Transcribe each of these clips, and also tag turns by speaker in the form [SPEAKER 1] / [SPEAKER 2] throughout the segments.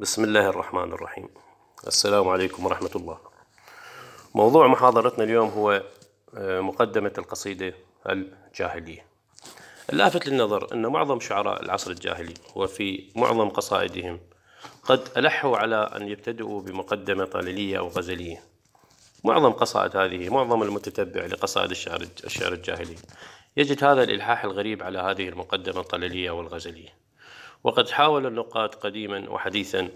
[SPEAKER 1] بسم الله الرحمن الرحيم السلام عليكم ورحمة الله موضوع محاضرتنا اليوم هو آه، مقدمة القصيدة الجاهلية اللافت للنظر أن معظم شعراء العصر الجاهلي وفي معظم قصائدهم قد ألحوا على أن يبتدئوا بمقدمة طاللية أو غزلية معظم قصائد هذه معظم المتتبع لقصائد الشعر الشعر الجاهلي يجد هذا الإلحاح الغريب على هذه المقدمة الطللية والغزلية وقد حاول النقاد قديما وحديثا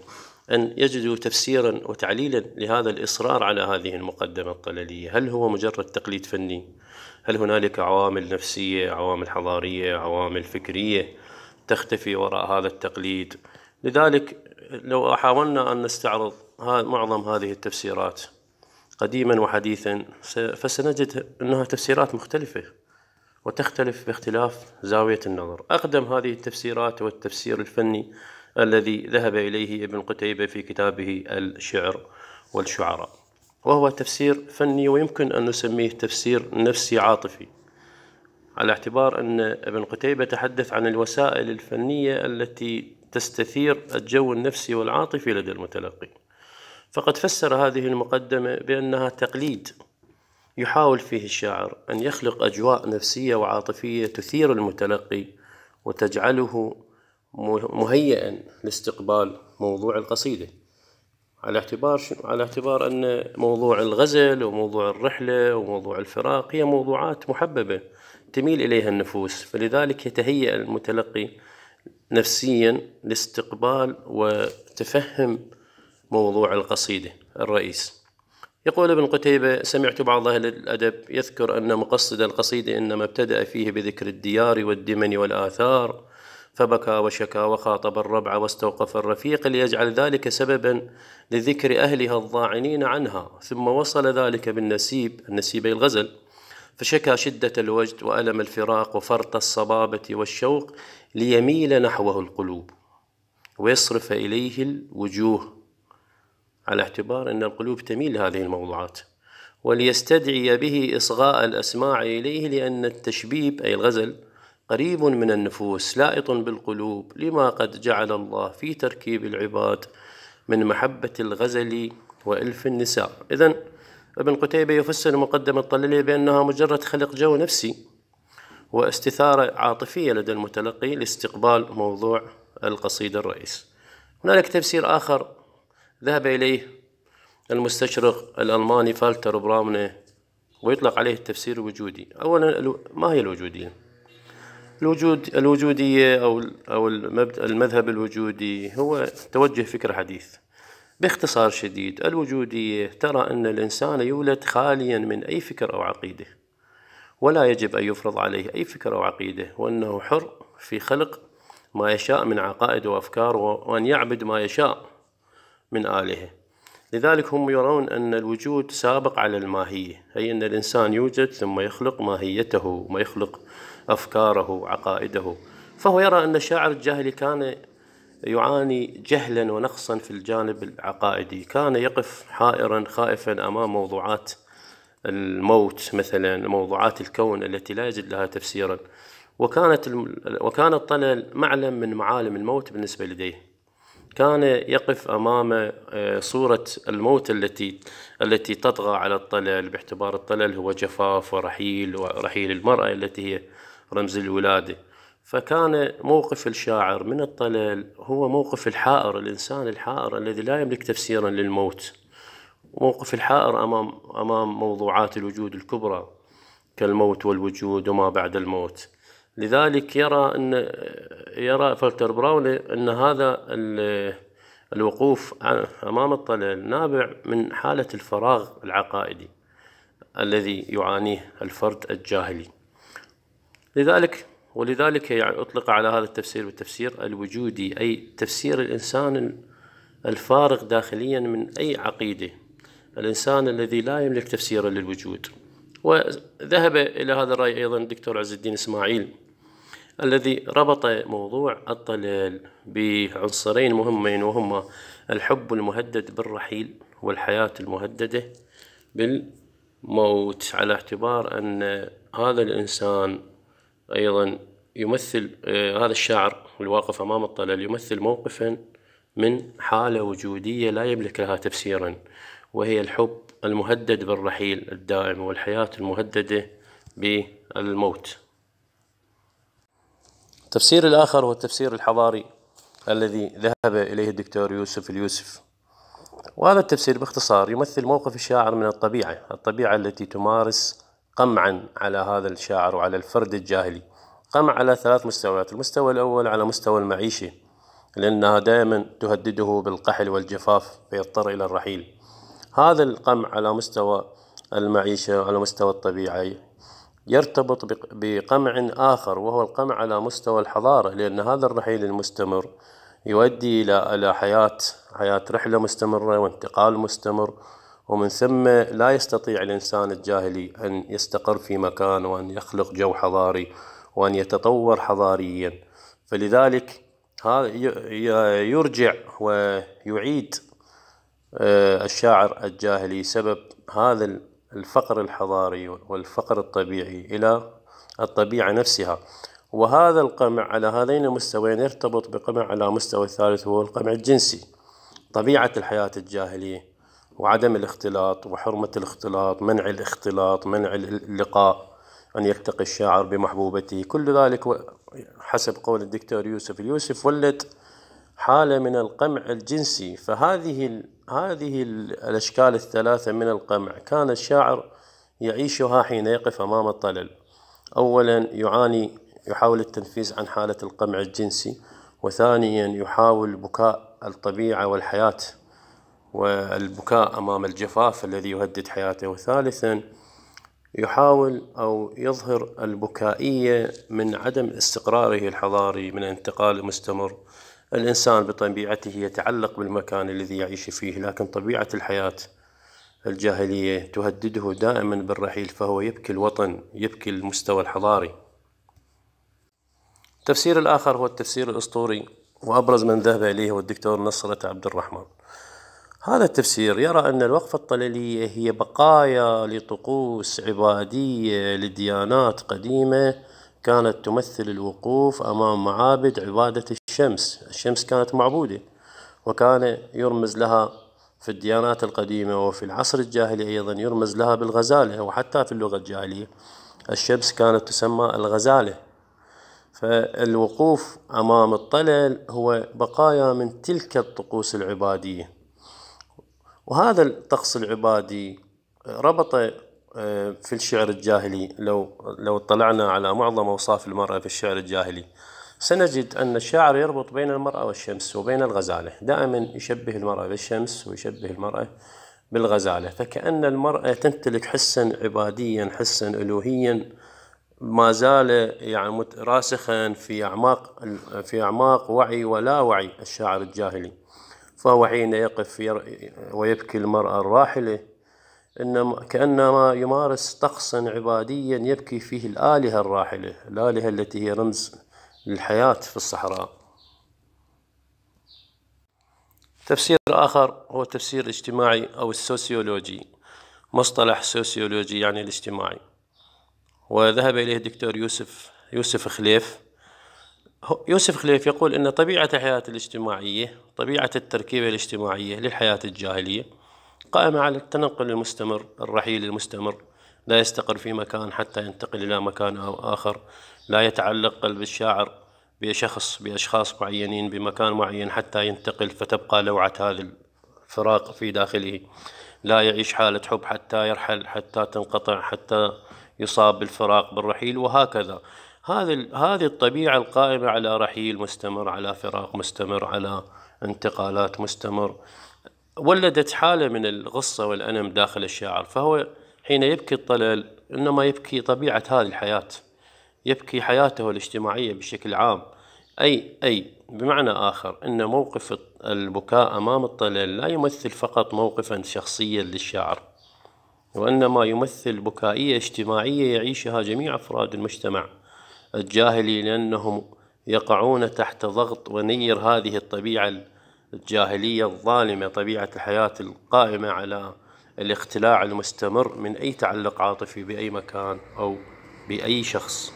[SPEAKER 1] أن يجدوا تفسيرا وتعليلا لهذا الإصرار على هذه المقدمة الطللية هل هو مجرد تقليد فني؟ هل هنالك عوامل نفسية عوامل حضارية عوامل فكرية تختفي وراء هذا التقليد لذلك لو حاولنا أن نستعرض معظم هذه التفسيرات قديما وحديثا فسنجد أنها تفسيرات مختلفة وتختلف باختلاف زاوية النظر أقدم هذه التفسيرات هو التفسير الفني الذي ذهب إليه ابن قتيبة في كتابه الشعر والشعراء وهو تفسير فني ويمكن أن نسميه تفسير نفسي عاطفي على اعتبار أن ابن قتيبة تحدث عن الوسائل الفنية التي تستثير الجو النفسي والعاطفي لدى المتلقي فقد فسر هذه المقدمة بأنها تقليد يحاول فيه الشاعر أن يخلق أجواء نفسية وعاطفية تثير المتلقي وتجعله مهيئا لاستقبال موضوع القصيدة على اعتبار على اعتبار أن موضوع الغزل وموضوع الرحلة وموضوع الفراق هي موضوعات محببة تميل إليها النفوس فلذلك يتهيأ المتلقي نفسيا لاستقبال وتفهم موضوع القصيدة الرئيس يقول ابن قتيبة سمعت بعض أهل الأدب يذكر أن مقصد القصيدة إنما ابتدأ فيه بذكر الديار والدمن والآثار فبكى وشكى وخاطب الربع واستوقف الرفيق ليجعل ذلك سببا لذكر أهلها الضاعنين عنها ثم وصل ذلك بالنسيب النسيب الغزل فشكى شدة الوجد وألم الفراق وفرط الصبابة والشوق ليميل نحوه القلوب ويصرف إليه الوجوه على اعتبار أن القلوب تميل لهذه الموضوعات وليستدعي به إصغاء الأسماع إليه لأن التشبيب أي الغزل قريب من النفوس لائط بالقلوب لما قد جعل الله في تركيب العباد من محبة الغزل وألف النساء إذا ابن قتيبة يفسر مقدمة الطللية بأنها مجرد خلق جو نفسي واستثارة عاطفية لدى المتلقي لاستقبال موضوع القصيدة الرئيس هنالك تفسير آخر ذهب إليه المستشرق الألماني فالتر برامنة ويطلق عليه التفسير الوجودي أولا ما هي الوجودية؟ الوجود الوجودية أو أو المذهب الوجودي هو توجه فكر حديث باختصار شديد الوجودية ترى أن الإنسان يولد خاليا من أي فكر أو عقيدة ولا يجب أن يفرض عليه أي فكر أو عقيدة وأنه حر في خلق ما يشاء من عقائد وأفكار وأن يعبد ما يشاء من آلهة لذلك هم يرون أن الوجود سابق على الماهية أي أن الإنسان يوجد ثم يخلق ماهيته ويخلق أفكاره عقائده فهو يرى أن الشاعر الجاهلي كان يعاني جهلا ونقصا في الجانب العقائدي كان يقف حائرا خائفا أمام موضوعات الموت مثلا موضوعات الكون التي لا يجد لها تفسيرا وكانت وكان الطلل معلم من معالم الموت بالنسبة لديه كان يقف امام آه، صوره الموت التي التي تطغى على الطلل باعتبار الطلل هو جفاف ورحيل ورحيل المراه التي هي رمز الولاده فكان موقف الشاعر من الطلل هو موقف الحائر الانسان الحائر الذي لا يملك تفسيرا للموت موقف الحائر امام امام موضوعات الوجود الكبرى كالموت والوجود وما بعد الموت لذلك يرى ان يرى فلتر براون ان هذا الوقوف امام الطلع نابع من حاله الفراغ العقائدي الذي يعانيه الفرد الجاهلي لذلك ولذلك يعني اطلق على هذا التفسير بالتفسير الوجودي اي تفسير الانسان الفارغ داخليا من اي عقيده الانسان الذي لا يملك تفسيرا للوجود وذهب الى هذا الراي ايضا الدكتور عز الدين اسماعيل الذي ربط موضوع الطلال بعنصرين مهمين وهما الحب المهدد بالرحيل والحياة المهددة بالموت على اعتبار أن هذا الإنسان أيضا يمثل آه، هذا الشاعر الواقف أمام الطلال يمثل موقفا من حالة وجودية لا يملك لها تفسيرا وهي الحب المهدد بالرحيل الدائم والحياة المهددة بالموت التفسير الآخر هو التفسير الحضاري الذي ذهب إليه الدكتور يوسف اليوسف وهذا التفسير باختصار يمثل موقف الشاعر من الطبيعة الطبيعة التي تمارس قمعا على هذا الشاعر وعلى الفرد الجاهلي قمع على ثلاث مستويات المستوى الأول على مستوى المعيشة لأنها دائما تهدده بالقحل والجفاف فيضطر إلى الرحيل هذا القمع على مستوى المعيشة وعلى مستوى الطبيعة يرتبط بقمع آخر وهو القمع على مستوى الحضارة لأن هذا الرحيل المستمر يؤدي إلى إلى حياة حياة رحلة مستمرة وانتقال مستمر ومن ثم لا يستطيع الإنسان الجاهلي أن يستقر في مكان وأن يخلق جو حضاري وأن يتطور حضاريا فلذلك هذا يرجع ويعيد آه، الشاعر الجاهلي سبب هذا الفقر الحضاري والفقر الطبيعي إلى الطبيعة نفسها وهذا القمع على هذين المستويين يرتبط بقمع على مستوى ثالث وهو القمع الجنسي طبيعة الحياة الجاهلية وعدم الاختلاط وحرمة الاختلاط منع الاختلاط منع اللقاء أن يلتقي الشاعر بمحبوبته كل ذلك حسب قول الدكتور يوسف اليوسف ولد حالة من القمع الجنسي فهذه هذه الأشكال الثلاثة من القمع كان الشاعر يعيشها حين يقف أمام الطلل أولا يعاني يحاول التنفيذ عن حالة القمع الجنسي وثانيا يحاول بكاء الطبيعة والحياة والبكاء أمام الجفاف الذي يهدد حياته وثالثا يحاول أو يظهر البكائية من عدم استقراره الحضاري من انتقال مستمر الإنسان بطبيعته يتعلق بالمكان الذي يعيش فيه لكن طبيعة الحياة الجاهلية تهدده دائما بالرحيل فهو يبكي الوطن يبكي المستوى الحضاري التفسير الآخر هو التفسير الأسطوري وأبرز من ذهب إليه هو الدكتور نصرة عبد الرحمن هذا التفسير يرى أن الوقفة الطللية هي بقايا لطقوس عبادية لديانات قديمة كانت تمثل الوقوف أمام معابد عبادة الشمس الشمس كانت معبودة وكان يرمز لها في الديانات القديمة وفي العصر الجاهلي أيضا يرمز لها بالغزالة وحتى في اللغة الجاهلية الشمس كانت تسمى الغزالة فالوقوف أمام الطلل هو بقايا من تلك الطقوس العبادية وهذا الطقس العبادي ربط آه، في الشعر الجاهلي لو لو اطلعنا على معظم أوصاف المرأة في الشعر الجاهلي سنجد أن الشاعر يربط بين المرأة والشمس وبين الغزالة دائما يشبه المرأة بالشمس ويشبه المرأة بالغزالة فكأن المرأة تمتلك حسا عباديا حسا ألوهيا ما زال يعني راسخا في أعماق في أعماق وعي ولا وعي الشاعر الجاهلي فهو حين يقف ويبكي المرأة الراحلة إنما كأنما يمارس طقسا عباديا يبكي فيه الآلهة الراحلة الآلهة التي هي رمز للحياة في الصحراء تفسير آخر هو التفسير الاجتماعي أو السوسيولوجي مصطلح سوسيولوجي يعني الاجتماعي وذهب إليه الدكتور يوسف يوسف خليف يوسف خليف يقول أن طبيعة الحياة الاجتماعية طبيعة التركيبة الاجتماعية للحياة الجاهلية قائمة على التنقل المستمر الرحيل المستمر لا يستقر في مكان حتى ينتقل إلى مكان آخر لا يتعلق قلب الشاعر بشخص بأشخاص معينين بمكان معين حتى ينتقل فتبقى لوعة هذا الفراق في داخله لا يعيش حالة حب حتى يرحل حتى تنقطع حتى يصاب بالفراق بالرحيل وهكذا هذه هذه الطبيعة القائمة على رحيل مستمر على فراق مستمر على انتقالات مستمر ولدت حالة من الغصة والأنم داخل الشاعر فهو حين يبكي الطلال إنما يبكي طبيعة هذه الحياة يبكي حياته الاجتماعية بشكل عام أي أي بمعنى آخر أن موقف البكاء أمام الطلال لا يمثل فقط موقفا شخصيا للشاعر وإنما يمثل بكائية اجتماعية يعيشها جميع أفراد المجتمع الجاهلي لأنهم يقعون تحت ضغط ونير هذه الطبيعة الجاهلية الظالمة طبيعة الحياة القائمة على الاقتلاع المستمر من أي تعلق عاطفي بأي مكان أو بأي شخص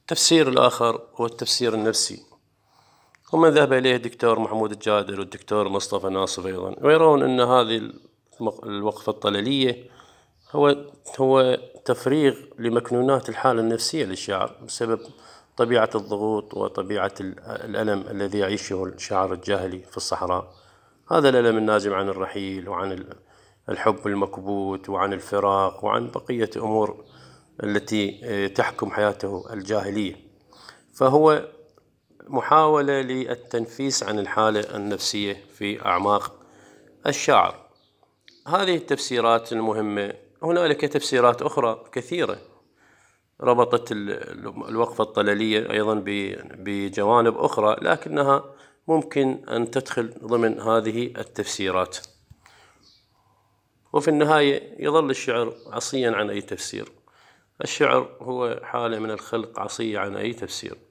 [SPEAKER 1] التفسير الآخر هو التفسير النفسي ومن ذهب إليه الدكتور محمود الجادل والدكتور مصطفى ناصف أيضا ويرون أن هذه الوقفة الطللية هو هو تفريغ لمكنونات الحالة النفسية للشعر بسبب طبيعة الضغوط وطبيعة الألم الذي يعيشه الشعر الجاهلي في الصحراء هذا الألم الناجم عن الرحيل وعن الحب المكبوت وعن الفراق وعن بقية أمور التي آه، تحكم حياته الجاهلية فهو محاولة للتنفيس عن الحالة النفسية في أعماق الشاعر هذه التفسيرات المهمة هنالك تفسيرات أخرى كثيرة ربطت الوقفة الطللية أيضا بجوانب أخرى لكنها ممكن أن تدخل ضمن هذه التفسيرات وفي النهاية يظل الشعر عصيا عن أي تفسير الشعر هو حالة من الخلق عصية عن أي تفسير